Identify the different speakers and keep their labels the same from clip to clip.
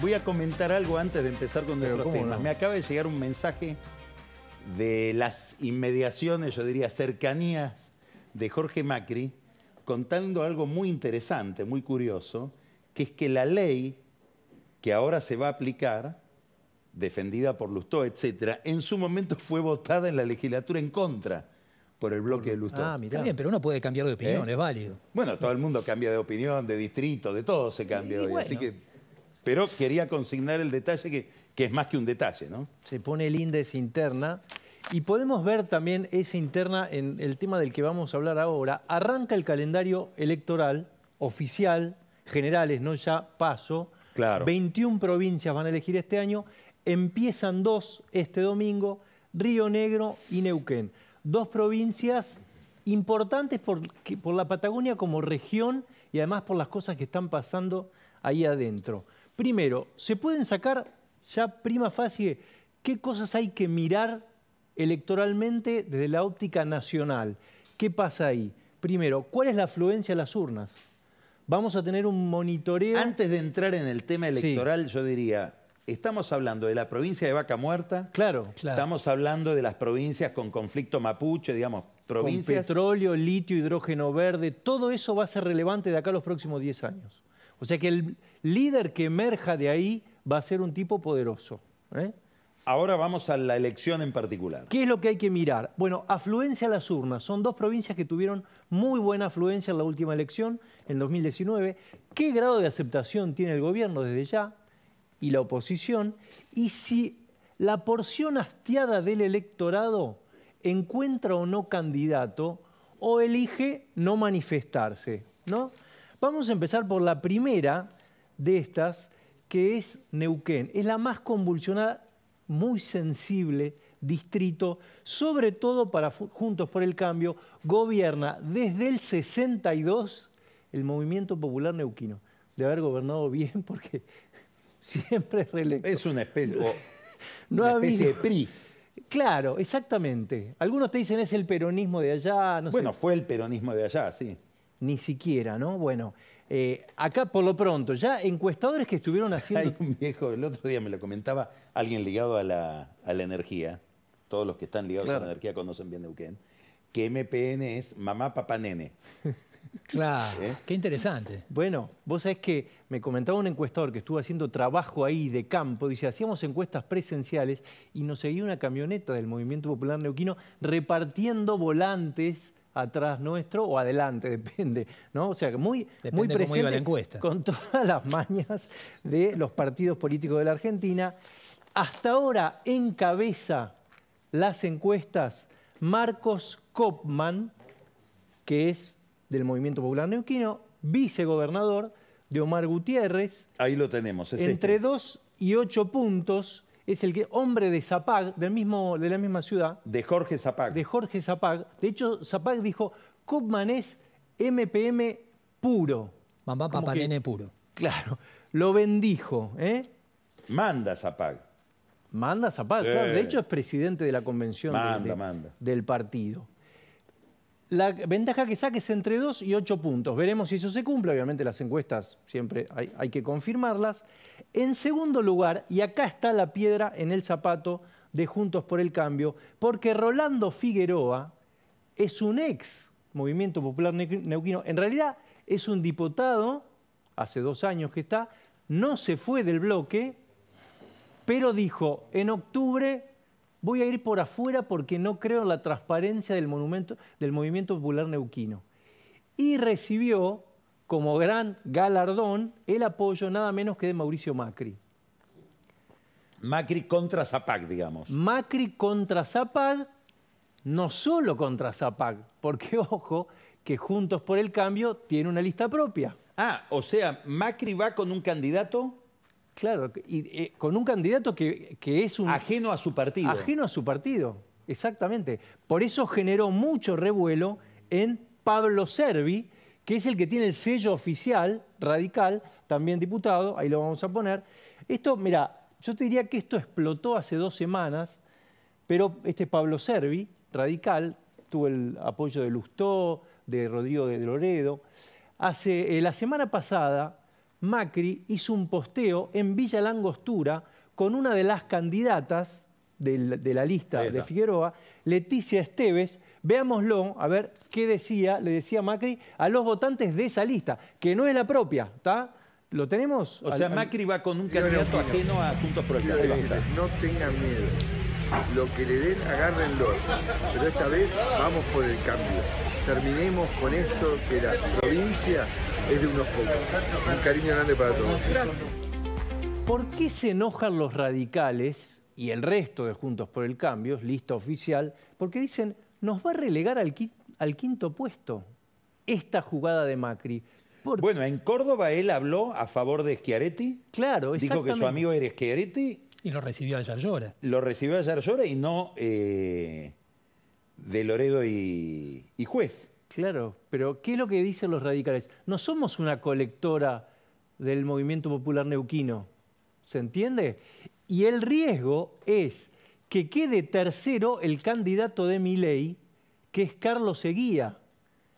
Speaker 1: Voy a comentar algo antes de empezar con los nuestros temas. Me acaba de llegar un mensaje de las inmediaciones, yo diría cercanías, de Jorge Macri, contando algo muy interesante, muy curioso, que es que la ley que ahora se va a aplicar, defendida por Lustó, etc., en su momento fue votada en la legislatura en contra por el bloque de Lustó. Ah, mira, bien,
Speaker 2: pero uno puede cambiar de opinión, ¿Eh?
Speaker 1: es válido. Bueno, todo el mundo cambia de opinión, de distrito, de todo se cambia hoy. Así que pero quería consignar el detalle que, es más que un detalle, ¿no?
Speaker 2: Se pone el índice interna. Y podemos ver también esa interna en el tema del que vamos a hablar ahora. Arranca el calendario electoral oficial, generales, no ya paso. Claro. 21 provincias van a elegir este año. Empiezan dos este domingo, Río Negro y Neuquén. Dos provincias importantes por la Patagonia como región y además por las cosas que están pasando ahí adentro. Primero, ¿se pueden sacar ya prima facie qué cosas hay que mirar electoralmente desde la óptica nacional? ¿Qué pasa ahí? Primero, ¿cuál es la afluencia a las urnas? Vamos a tener un monitoreo. Antes de entrar en el tema
Speaker 1: electoral, yo diría, estamos hablando de la provincia de Vaca Muerta. Claro, Estamos
Speaker 2: hablando de las provincias con conflicto mapuche, digamos, provincias. petróleo, litio, hidrógeno verde, todo eso va a ser relevante de acá a los próximos 10 años. O sea que el líder que emerja de ahí va a ser un tipo poderoso. ¿eh? Ahora vamos a la elección en particular. ¿Qué es lo que hay que mirar? Bueno, afluencia a las urnas. Son dos provincias que tuvieron muy buena afluencia en la última elección, en 2019. ¿Qué grado de aceptación tiene el gobierno desde ya y la oposición? Y si la porción hastiada del electorado encuentra o no candidato o elige no manifestarse, ¿no? Vamos a empezar por la primera de estas, que es Neuquén. Es la más convulsionada, muy sensible distrito, sobre todo para Juntos por el Cambio, gobierna desde el 62 el movimiento popular neuquino, de haber gobernado bien porque siempre es reelecto. Es una especie, PRI. Claro, exactamente. Algunos te dicen es el peronismo de allá. bueno, fue el peronismo de allá, sí ni siquiera, ¿no? Bueno, eh, acá por lo pronto, ya encuestadores que estuvieron haciendo... Hay un viejo, el otro día me lo comentaba alguien ligado a la, energía,
Speaker 1: todos los que están ligados a la energía conocen bien Neuquén, que MPN es mamá, papá, nene.
Speaker 2: Claro, ¿Eh? qué interesante. Bueno, vos sabés que me comentaba un encuestador que estuvo haciendo trabajo ahí de campo, dice, hacíamos encuestas presenciales y nos seguía una camioneta del Movimiento Popular Neuquino repartiendo volantes atrás nuestro o adelante, depende, ¿no? O sea, muy, muy presente con todas las mañas de los partidos políticos de la Argentina. Hasta ahora encabeza las encuestas Marcos Kopman, que es del Movimiento Popular Neuquino, vicegobernador de Omar Gutiérrez. Ahí lo tenemos. entre este. dos y ocho puntos es el que, hombre de Zapag, del mismo, de la misma ciudad. De Jorge Zapag. De Jorge Zapag. De hecho, Zapag dijo, Kupman es MPM puro. Mamá, papá, nene puro. Claro, lo bendijo. ¿eh? Manda Zapag. Manda Zapag, De hecho, es presidente de la convención del partido. La ventaja que saque es entre 2 y 8 puntos. Veremos si eso se cumple. Obviamente las encuestas siempre hay, hay que confirmarlas. En segundo lugar, y acá está la piedra en el zapato de Juntos por el Cambio, porque Rolando Figueroa es un ex Movimiento Popular Neuquino. En realidad es un diputado, hace dos años que está, no se fue del bloque, pero dijo, en octubre voy a ir por afuera porque no creo en la transparencia del, monumento, del movimiento popular neuquino. Y recibió como gran galardón el apoyo nada menos que de Mauricio Macri.
Speaker 1: Macri contra Zapac, digamos.
Speaker 2: Macri contra Zapag, no solo contra Zapag, porque ojo que Juntos por el Cambio tiene una lista propia. Ah, o sea, Macri va con un candidato Claro, y, eh, con un candidato que, que es un... Ajeno a su partido. Ajeno a su partido, exactamente. Por eso generó mucho revuelo en Pablo Servi, que es el que tiene el sello oficial, radical, también diputado, ahí lo vamos a poner. Esto, mira, yo te diría que esto explotó hace dos semanas, pero este Pablo Servi, radical, tuvo el apoyo de Lustó, de Rodrigo de Loredo. Hace, eh, la semana pasada, Macri hizo un posteo en Villa Langostura con una de las candidatas de la lista de Figueroa, Leticia Esteves. Veámoslo, a ver qué decía, le decía Macri a los votantes de esa lista, que no es la propia, ¿está? ¿Lo tenemos? O sea, Macri va con un candidato ajeno a puntos por No tengan miedo. Lo que le den, agárrenlo. Pero esta vez vamos por el cambio. Terminemos con esto que la provincia es de unos pocos. Un cariño grande para todos. ¿Por qué se enojan los radicales y el resto de Juntos por el Cambio, lista oficial? Porque dicen, nos va a relegar al, quinto puesto esta jugada de Macri. bueno, en Córdoba él habló a favor de Schiaretti. Claro,
Speaker 1: Dijo que su amigo era Schiaretti.
Speaker 2: Y lo recibió a Llora.
Speaker 1: Lo recibió a Llora y no eh, de Loredo y
Speaker 2: Juez. Claro, pero ¿qué es lo que dicen los radicales? No somos una colectora del movimiento popular neuquino, ¿se entiende? Y el riesgo es que quede tercero el candidato de mi ley, que es Carlos Seguía,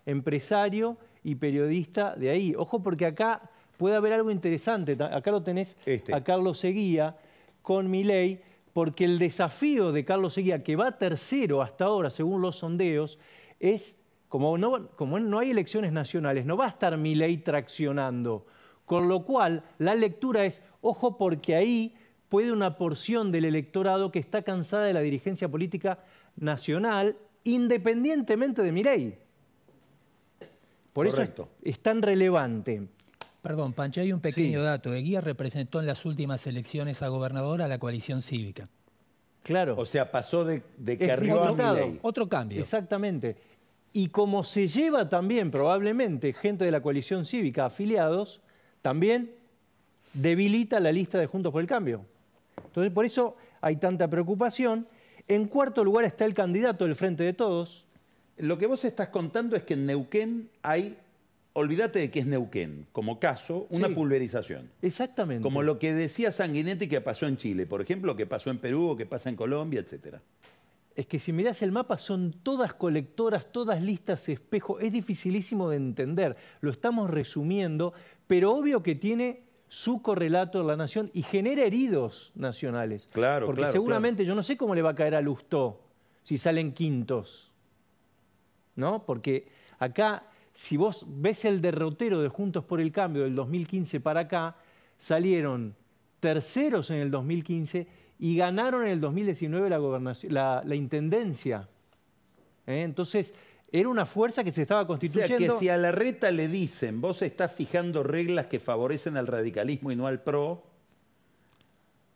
Speaker 2: empresario y periodista de ahí. Ojo porque acá puede haber algo interesante, acá lo tenés este. a Carlos Seguía con mi ley, porque el desafío de Carlos Seguía, que va tercero hasta ahora, según los sondeos, es como no, hay elecciones nacionales, no va a estar mi ley traccionando. Con lo cual, la lectura es, ojo, porque ahí puede una porción del electorado que está cansada de la dirigencia política nacional, independientemente de mi ley. Por eso es, tan relevante. Perdón, Pancho, hay un pequeño dato. dato. Eguía representó en las últimas elecciones a gobernador a la coalición cívica. Claro. O sea, pasó de, que arriba. a Otro cambio. Exactamente. Y como se lleva también probablemente gente de la coalición cívica, afiliados, también debilita la lista de Juntos por el Cambio. Entonces, por eso hay tanta preocupación. En cuarto lugar está el candidato del Frente de Todos. Lo que vos estás contando es que en Neuquén hay,
Speaker 1: olvídate de que es Neuquén, como caso, una pulverización.
Speaker 2: Exactamente. Como lo
Speaker 1: que decía Sanguinetti que pasó en Chile, por ejemplo, que pasó en Perú, que pasa en Colombia, etcétera.
Speaker 2: Es que si mirás el mapa son todas colectoras, todas listas espejo, es dificilísimo de entender, lo estamos resumiendo, pero obvio que tiene su correlato en la nación y genera heridos nacionales.
Speaker 1: Claro, Porque seguramente
Speaker 2: yo no sé cómo le va a caer a Lustó si salen quintos. ¿No? Porque acá, si vos ves el derrotero de Juntos por el Cambio del 2015 para acá, salieron terceros en el 2015 y ganaron en el 2019 la, gobernación, la, intendencia. ¿eh? Entonces, era una fuerza que se estaba constituyendo. O sea, que si a
Speaker 1: la reta le dicen, vos estás fijando reglas que favorecen al radicalismo y no al pro,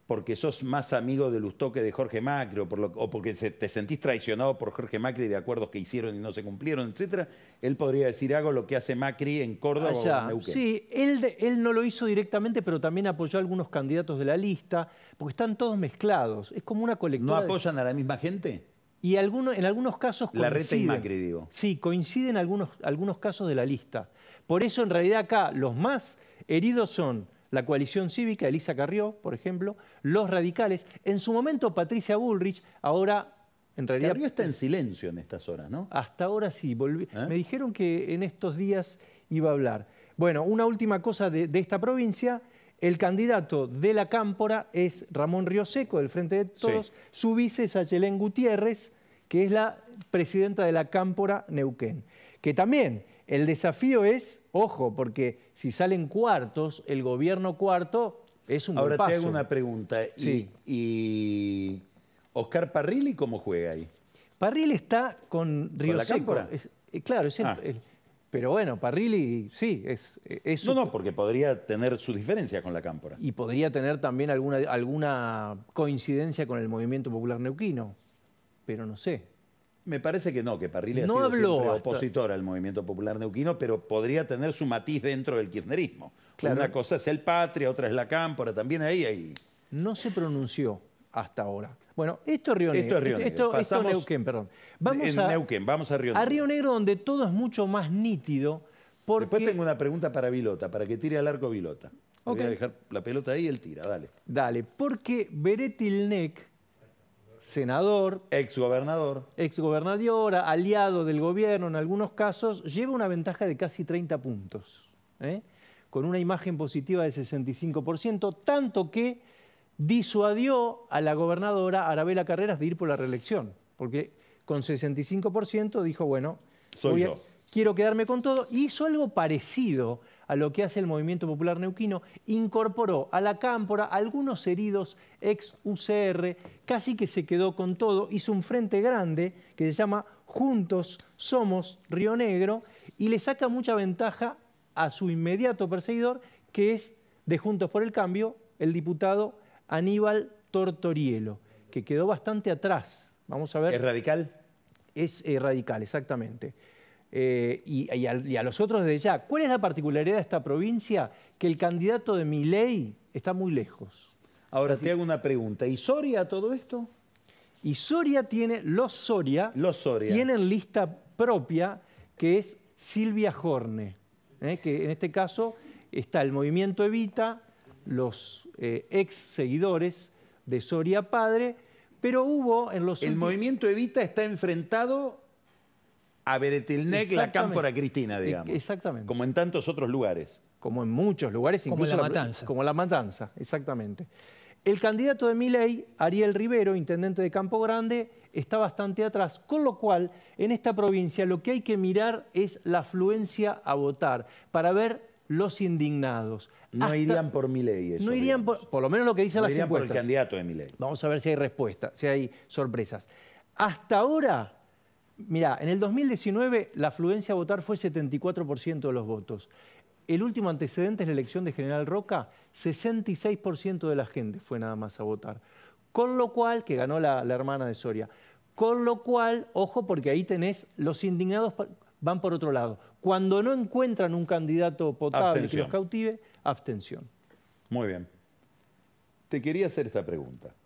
Speaker 1: porque sos más amigo de Lustó que de Jorge Macri, o, porque te sentís traicionado por Jorge Macri de acuerdos que hicieron y no se cumplieron, etcétera, él podría decir hago lo que hace Macri en Córdoba o en Neuquén. Sí,
Speaker 2: él, no lo hizo directamente, pero también apoyó a algunos candidatos de la lista, porque están todos mezclados. Es como una colectiva. ¿No apoyan a la misma gente? Y en algunos casos coinciden. La reta y Macri, digo. Sí, coinciden algunos, algunos casos de la lista. Por eso, en realidad, acá los más heridos son la coalición cívica, Elisa Carrió, por ejemplo, los radicales, en su momento Patricia Bullrich, ahora en realidad... Carrió está en silencio en estas horas, ¿no? Hasta ahora sí, ¿Eh? me dijeron que en estos días iba a hablar. Bueno, una última cosa de, esta provincia, el candidato de la Cámpora es Ramón Rioseco, del Frente de Todos, su vice es Achelén Gutiérrez, que es la presidenta de la Cámpora Neuquén, que también el desafío es, ojo, porque si salen cuartos, el gobierno cuarto es un Ahora te hago una pregunta. ¿Y, sí.
Speaker 1: ¿Y, Oscar Parrilli cómo juega ahí?
Speaker 2: Parrilli está con Río la eh, claro, es ah.
Speaker 1: pero bueno, Parrilli sí, es, eh, eso. No, no, porque podría tener su diferencia con la Cámpora.
Speaker 2: Y podría tener también alguna, alguna coincidencia con el movimiento popular neuquino, pero no sé. Me
Speaker 1: parece que no, que Parrilli no ha opositor al movimiento popular neuquino, pero podría tener su matiz dentro del kirchnerismo. Una cosa es el Patria, otra es la Cámpora, también
Speaker 2: ahí hay... No se pronunció hasta ahora. Bueno, esto es Río Negro. Esto es Río Negro. Neuquén, perdón. Vamos a, Río Negro. A Río Negro, donde todo es mucho más nítido.
Speaker 1: Porque... Después tengo una pregunta para Vilota, para que tire al arco Vilota. Voy a dejar la pelota ahí y él tira,
Speaker 2: dale. Dale, porque Beretilnek senador, exgobernador, exgobernadora, aliado del gobierno en algunos casos, lleva una ventaja de casi 30 puntos, ¿eh? con una imagen positiva de 65%, tanto que disuadió a la gobernadora Arabela Carreras de ir por la reelección, porque con 65% dijo, bueno, Soy quiero quedarme con todo, hizo algo parecido a lo que hace el movimiento popular neuquino, incorporó a la cámpora algunos heridos ex UCR, casi que se quedó con todo, hizo un frente grande que se llama Juntos Somos Río Negro y le saca mucha ventaja a su inmediato perseguidor, que es de Juntos por el Cambio, el diputado Aníbal Tortorielo, que quedó bastante atrás. Vamos a ver. ¿Es radical? Es eh, radical, exactamente. Eh, y, a, los otros desde ya. ¿Cuál es la particularidad de esta provincia? Que el candidato de mi ley está muy lejos. Ahora te hago una pregunta. ¿Y Soria todo esto? Y Soria tiene, los Soria, tienen lista propia que es Silvia Horne, eh, que en este caso está el movimiento Evita, los eh, ex seguidores de Soria Padre, pero hubo en los... El movimiento Evita está enfrentado a Beretilnec, la Cámpora Cristina, e- digamos. Exactamente. Como en tantos otros lugares. Como en muchos lugares, incluso. Como la Matanza. como la Matanza, exactamente. El candidato de Miley, Ariel Rivero, intendente de Campo Grande, está bastante atrás, con lo cual en esta provincia lo que hay que mirar es la afluencia a votar para ver los indignados. No irían
Speaker 1: por Milei eso. No irían
Speaker 2: por, por lo menos lo que dice no irían por el candidato de Miley. Vamos a ver si hay respuesta, si hay sorpresas. Hasta ahora Mira, en el 2019 la afluencia a votar fue 74% de los votos. El último antecedente es la elección de General Roca, 66% de la gente fue nada más a votar. Con lo cual, que ganó la, hermana de Soria, con lo cual, ojo, porque ahí tenés los indignados van por otro lado. Cuando no encuentran un candidato potable que los cautive, abstención.
Speaker 1: Muy bien. Te quería hacer esta pregunta.